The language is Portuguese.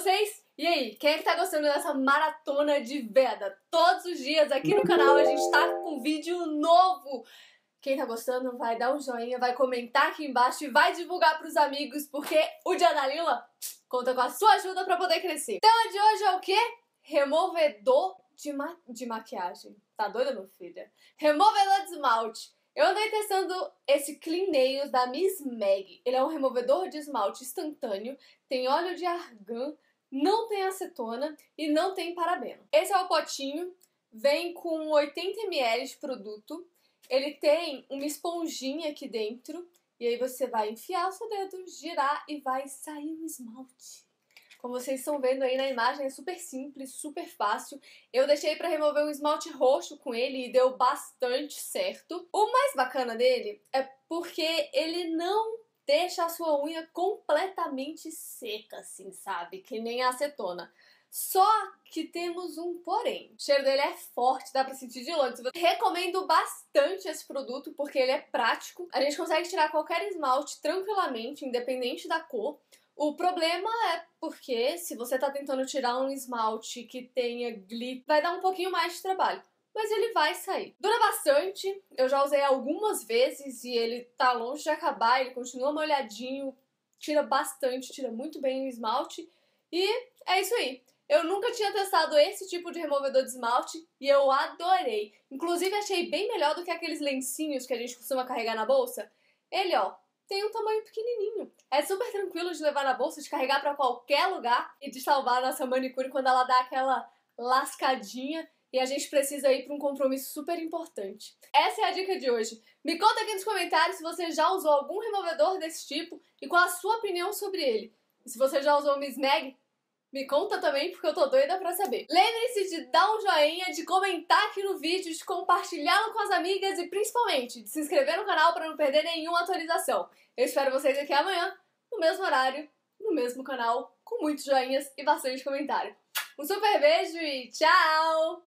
vocês? E aí, quem é que tá gostando dessa maratona de Veda? Todos os dias aqui no canal a gente tá com vídeo novo. Quem tá gostando, vai dar um joinha, vai comentar aqui embaixo e vai divulgar pros amigos, porque o Dia da Lila conta com a sua ajuda pra poder crescer. Tema de hoje é o quê? Removedor de, ma de maquiagem. Tá doida, meu filho? Removedor de esmalte. Eu andei testando esse Clean Nails da Miss Maggie. Ele é um removedor de esmalte instantâneo, tem óleo de argan, não tem acetona e não tem parabeno. Esse é o potinho, vem com 80 ml de produto. Ele tem uma esponjinha aqui dentro e aí você vai enfiar o seu dedo, girar e vai sair o esmalte. Como vocês estão vendo aí na imagem, é super simples, super fácil. Eu deixei para remover um esmalte roxo com ele e deu bastante certo. O mais bacana dele é porque ele não deixa a sua unha completamente seca, assim, sabe? Que nem a acetona. Só que temos um porém. O cheiro dele é forte, dá pra sentir de longe. Recomendo bastante esse produto porque ele é prático. A gente consegue tirar qualquer esmalte tranquilamente, independente da cor. O problema é porque se você tá tentando tirar um esmalte que tenha glitter, vai dar um pouquinho mais de trabalho mas ele vai sair. Dura bastante, eu já usei algumas vezes e ele tá longe de acabar, ele continua molhadinho, tira bastante, tira muito bem o esmalte. E é isso aí. Eu nunca tinha testado esse tipo de removedor de esmalte e eu adorei. Inclusive achei bem melhor do que aqueles lencinhos que a gente costuma carregar na bolsa. Ele, ó, tem um tamanho pequenininho. É super tranquilo de levar na bolsa, de carregar para qualquer lugar e de salvar a nossa manicure quando ela dá aquela lascadinha e a gente precisa ir para um compromisso super importante. Essa é a dica de hoje. Me conta aqui nos comentários se você já usou algum removedor desse tipo e qual a sua opinião sobre ele. E se você já usou o Miss Mag, me conta também, porque eu tô doida para saber. Lembre-se de dar um joinha, de comentar aqui no vídeo, de compartilhá-lo com as amigas e, principalmente, de se inscrever no canal para não perder nenhuma atualização. Eu espero vocês aqui amanhã, no mesmo horário, no mesmo canal, com muitos joinhas e bastante comentário. Um super beijo e tchau!